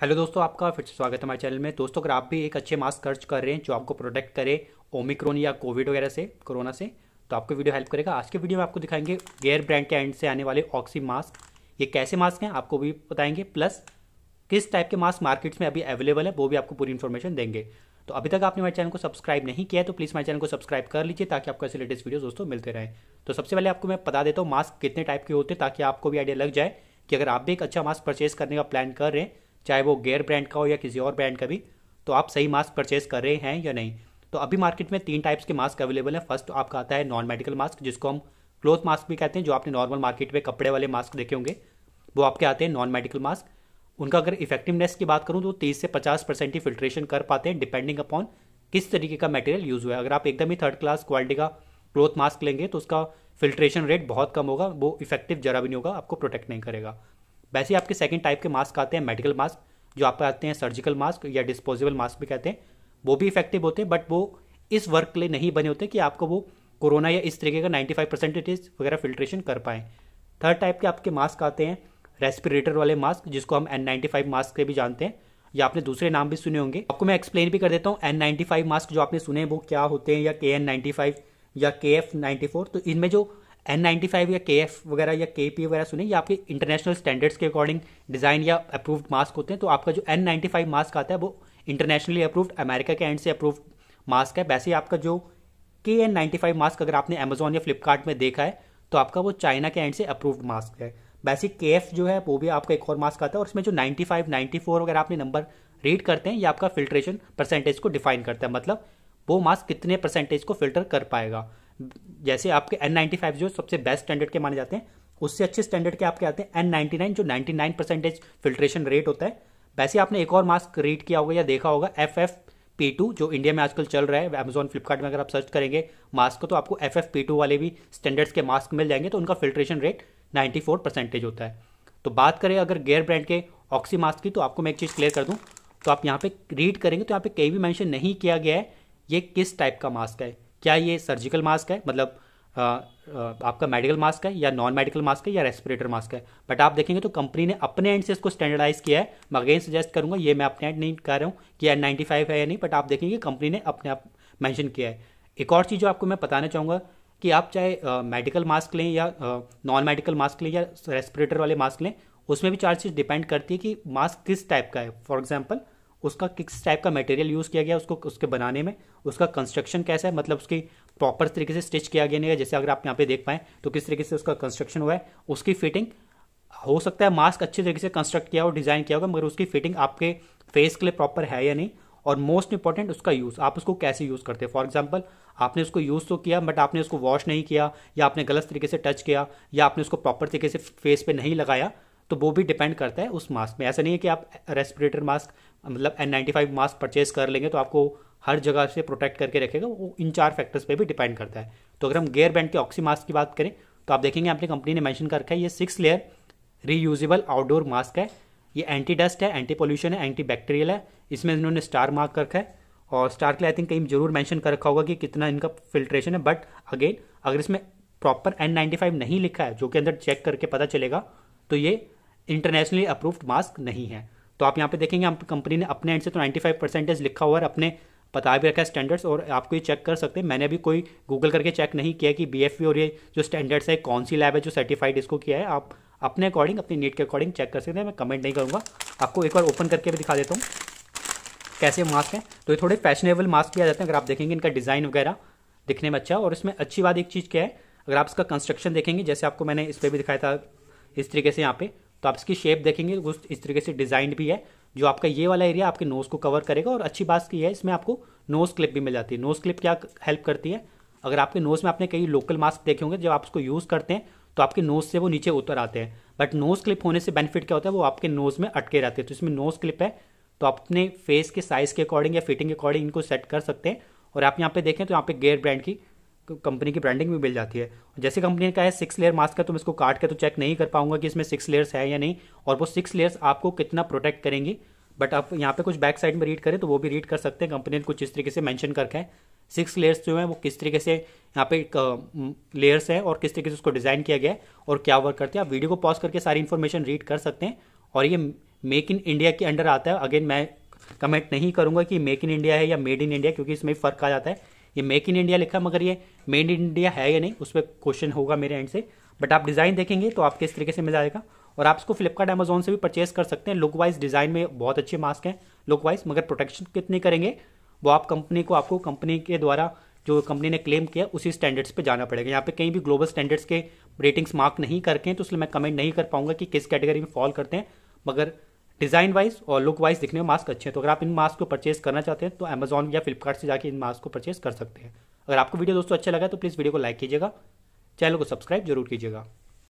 hello दोस्तों आपका फिर से स्वागत है हमारे चैनल में दोस्तों अगर आप भी एक अच्छे मास्क खर्च कर रहे हैं जो आपको प्रोटेक्ट करे ओमिक्रोन या कोविड वगैरह से कोरोना से तो आपको वीडियो हेल्प करेगा आज के वीडियो में आपको दिखाएंगे गेयर ब्रांड के एंड से आने वाले ऑक्सी मास्क ये कैसे मास्क हैं आपको भी बताएंगे प्लस किस टाइप के मास्क मार्केट्स में अभी अवेलेबल है वो भी आपको पूरी इन्फॉर्मेशन देंगे तो अभी तक आपने हमारे चैनल को सब्सक्राइब नहीं किया है तो प्लीज़ हमारे चैनल को सब्सक्राइब कर लीजिए ताकि आपको ऐसे लेटेस्ट वीडियो दोस्तों मिलते रहें तो सबसे पहले आपको मैं बता देता हूँ मास्क कितने टाइप के होते हैं ताकि आपको भी आइडिया लग जाए कि अगर आप भी एक अच्छा मास्क परचेज करने का प्लान कर रहे हैं चाहे वो गेयर ब्रांड का हो या किसी और ब्रांड का भी तो आप सही मास्क परचेज कर रहे हैं या नहीं तो अभी मार्केट में तीन टाइप्स के मास्क अवेलेबल हैं फर्स्ट आपका आता है नॉन मेडिकल मास्क जिसको हम क्लोथ मास्क भी कहते हैं जो आपने नॉर्मल मार्केट में कपड़े वाले मास्क देखे होंगे वो आपके आते हैं नॉन मेडिकल मास्क उनका अगर इफेक्टिवनेस की बात करूँ तो तीस से पचास परसेंट ही फिल्ट्रेशन कर पाते हैं डिपेंडिंग अपॉन किस तरीके का मटेरियल यूज़ हुआ है अगर आप एकदम ही थर्ड क्लास क्वालिटी का क्लोथ मास्क लेंगे तो उसका फिल्ट्रेशन रेट बहुत कम होगा वो इफेक्टिव जरा भी नहीं होगा आपको प्रोटेक्ट नहीं करेगा वैसे ही आपके सेकेंड टाइप के मास्क आते हैं मेडिकल मास्क जो आपके आते हैं सर्जिकल मास्क या डिस्पोजेबल मास्क भी कहते हैं वो भी इफेक्टिव होते हैं बट वो इस वर्क के लिए नहीं बने होते कि आपको वो कोरोना या इस तरीके का 95 परसेंटेज वगैरह फिल्ट्रेशन कर पाएँ थर्ड टाइप के आपके मास्क आते हैं रेस्पिरेटर वाले मास्क जिसको हम एन नाइन्टी फाइव मास्क के भी जानते हैं या आपने दूसरे नाम भी सुने होंगे आपको मैं एक्सप्लेन भी कर देता हूँ एन नाइन्टी फाइव मास्क जो आपने सुने हैं वो क्या होते हैं या के एन नाइन्टी फाइव या के एफ नाइन्टी फोर तो इनमें जो एन नाइन्टी फाइव या के एफ वगैरह या के पी वगैरह सुने या आपके इंटरनेशनल स्टैंडर्ड्स के अकॉर्डिंग डिज़ाइन या अप्रूव्ड मास्क होते हैं तो आपका जो एन नाइन्टी फाइव मास्क आता है वो इंटरनेशनली अप्रूव्ड अमेरिका के एंड से अप्रूव्ड मास्क है वैसे ही आपका जो के एन नाइन्टी फाइव मास्क अगर आपने अमेजोन या फ्लिपकार्ट में देखा है तो आपका वो चाइना के एंड से अप्रूव्ड मास्क है वैसे के एफ जो है वो भी आपका एक और मास्क आता है और उसमें जो नाइन्टी फाइव नाइन्टी फोर वगैरह आपने नंबर रीड करते हैं ये आपका फिल्ट्रेशन परसेंटेज को डिफाइन करता है मतलब वो मास्क कितने परसेंटेज को फिल्टर कर पाएगा जैसे आपके एन जो सबसे बेस्ट स्टैंडर्ड के माने जाते हैं उससे अच्छे स्टैंडर्ड के आपके आते हैं एन जो नाइन्टी फिल्ट्रेशन रेट होता है वैसे आपने एक और मास्क रीड किया होगा या देखा होगा एफ एफ पी टू जो इंडिया में आजकल चल रहा है अमेजोन फ्लिपकार्ट में अगर आप सर्च करेंगे मास्क को तो आपको एफ एफ पी टू वाले भी स्टैंडर्ड्स के मास्क मिल जाएंगे तो उनका फिल्ट्रेशन रेट 94 परसेंटेज होता है तो बात करें अगर गेयर ब्रांड के ऑक्सी मास्क की तो आपको मैं एक चीज़ क्लियर कर दूँ तो आप यहाँ पे रीड करेंगे तो यहाँ पे कहीं भी मैंशन नहीं किया गया है ये किस टाइप का मास्क है क्या ये सर्जिकल मास्क है मतलब आ, आ, आपका मेडिकल मास्क है या नॉन मेडिकल मास्क है या रेस्पिरेटर मास्क है बट आप देखेंगे तो कंपनी ने अपने एंड से इसको स्टैंडर्डाइज किया है मैं अगेन सजेस्ट करूंगा ये मैं अपने एंड नहीं कह रहा हूँ कि एन नाइन्टी फाइव है या नहीं बट आप देखेंगे कंपनी ने अपने आप मैंशन किया है एक और चीज़ जो आपको मैं बताना चाहूँगा कि आप चाहे मेडिकल मास्क लें या नॉन मेडिकल मास्क लें या रेस्पिरेटर वाले मास्क लें उसमें भी चार चीज़ डिपेंड करती है कि मास्क किस टाइप का है फॉर एग्जाम्पल उसका किस टाइप का मटेरियल यूज़ किया गया उसको उसके बनाने में उसका कंस्ट्रक्शन कैसा है मतलब उसकी प्रॉपर तरीके से स्टिच किया गया नहीं है जैसे अगर आप यहाँ पे देख पाएँ तो किस तरीके से उसका कंस्ट्रक्शन हुआ है उसकी फिटिंग हो सकता है मास्क अच्छे तरीके से कंस्ट्रक्ट किया हो डिज़ाइन किया होगा मगर उसकी फिटिंग आपके फेस के लिए प्रॉपर है या नहीं और मोस्ट इंपॉर्टेंट उसका यूज़ आप उसको कैसे यूज़ करते हैं फॉर एग्जाम्पल आपने उसको यूज़ तो किया बट आपने उसको वॉश नहीं किया या आपने गलत तरीके से टच किया या आपने उसको प्रॉपर तरीके से फेस पे नहीं लगाया तो वो भी डिपेंड करता है उस मास्क में ऐसा नहीं है कि आप रेस्पिरेटर मास्क मतलब N ninety five mask purchase कर लेंगे तो आपको हर जगह से प्रोटेक्ट करके रखेगा वो इन चार फैक्टर्स पे भी डिपेंड करता है तो अगर हम गेयर बैंड के ऑक्सी मास्क की बात करें तो आप देखेंगे अपनी कंपनी ने मैंशन कर रखा है ये six layer reusable outdoor mask है ये एंटी डस्ट है एंटी पोल्यूशन है एंटी बैक्टीरियल है इसमें इन्होंने स्टार मार्क कर रखा है और स्टार के लिए आई थिंक कहीं जरूर मैंशन कर रखा होगा कि कितना इनका फिल्ट्रेशन है बट अगेन अगर इसमें प्रॉपर एन नाइन्टी फाइव नहीं लिखा है जो कि अंदर चेक करके पता चलेगा तो ये इंटरनेशनली अप्रूव्ड मास्क नहीं है तो आप यहाँ पे देखेंगे आप कंपनी ने अपने एंड से तो 95 परसेंटेज लिखा हुआ है अपने बता भी रखा है स्टैंडर्ड्स और आपको ये चेक कर सकते हैं मैंने अभी कोई गूगल करके चेक नहीं किया कि बी और ये जो स्टैंडर्ड्स है कौन सी लैब है जो सर्टिफाइड इसको किया है आप अपने अकॉर्डिंग अपनी नीट के अकॉर्डिंग चेक कर सकते हैं मैं कमेंट नहीं करूँगा आपको एक बार ओपन करके भी दिखा देता हूँ कैसे मास्क हैं तो ये थोड़े फैशनेबल मास्क भी आ जाते हैं अगर आप देखेंगे इनका डिज़ाइन वगैरह दिखने में अच्छा और इसमें अच्छी बात एक चीज़ क्या है अगर आप इसका कंस्ट्रक्शन देखेंगे जैसे आपको मैंने इस पर भी दिखाया था इस तरीके से यहाँ पे तो आप इसकी शेप देखेंगे कुछ इस तरीके से डिजाइन भी है जो आपका ये वाला एरिया आपके नोज़ को कवर करेगा और अच्छी बात की है इसमें आपको नोज़ क्लिप भी मिल जाती है नोज़ क्लिप क्या हेल्प करती है अगर आपके नोज़ में आपने कई लोकल मास्क देखे होंगे जब आप उसको यूज़ करते हैं तो आपके नोज़ से वो नीचे उतर आते हैं बट नोज़ क्लिप होने से बेनिफिट क्या होता है वो आपके नोज़ में अटके रहते हैं तो इसमें नोज़ क्लिप है तो आप अपने फेस के साइज़ के अकॉर्डिंग या फिटिंग के अकॉर्डिंग इनको सेट कर सकते हैं और आप यहाँ पे देखें तो यहाँ पे गेयर ब्रांड की कंपनी की ब्रांडिंग भी मिल जाती है जैसे कंपनी का है सिक्स लेयर मास्क का तो मैं इसको काट के तो चेक नहीं कर पाऊंगा कि इसमें सिक्स लेयर्स है या नहीं और वो सिक्स लेयर्स आपको कितना प्रोटेक्ट करेंगी बट आप यहाँ पे कुछ बैक साइड में रीड करें तो वो भी रीड कर सकते हैं कंपनी ने कुछ इस तरीके से मैंशन करके सिक्स लेयर्स जो हैं वो किस तरीके से यहाँ पे लेयर्स है और किस तरीके से उसको डिज़ाइन किया गया है और क्या वर्क करते हैं आप वीडियो को पॉज करके सारी इन्फॉर्मेशन रीड कर सकते हैं और ये मेक इन इंडिया के अंडर आता है अगेन मैं कमेंट नहीं करूँगा कि मेक इन इंडिया है या मेड इन इंडिया क्योंकि इसमें फ़र्क आ जाता है ये मेक इन इंडिया लिखा मगर ये मेड इन इंडिया है या नहीं उस पर क्वेश्चन होगा मेरे एंड से बट आप डिज़ाइन देखेंगे तो आपके इस तरीके से मिल जाएगा और आप इसको फ्लिपकार्ट अमेजोन से भी परचेस कर सकते हैं लुक वाइज डिज़ाइन में बहुत अच्छे मास्क हैं लुक वाइज मगर प्रोटेक्शन कितने करेंगे वो आप कंपनी को आपको कंपनी के द्वारा जो कंपनी ने क्लेम किया उसी स्टैंडर्ड्स पे जाना पड़ेगा यहाँ पे कहीं भी ग्लोबल स्टैंडर्ड्स के रेटिंग्स मार्क नहीं करके हैं तो इसलिए मैं कमेंट नहीं कर पाऊंगा कि किस कैटेगरी में फॉल करते हैं मगर डिज़ाइन वाइज और लुक वाइज दिखने में मास्क अच्छे हैं तो अगर आप इन मास्क को परचेस करना चाहते हैं तो अमेजोन या फ्लिपकार्ट से जाकर इन मास्क को परचेस कर सकते हैं अगर आपको वीडियो दोस्तों अच्छा लगा तो प्लीज़ वीडियो को लाइक कीजिएगा चैनल को सब्सक्राइब जरूर कीजिएगा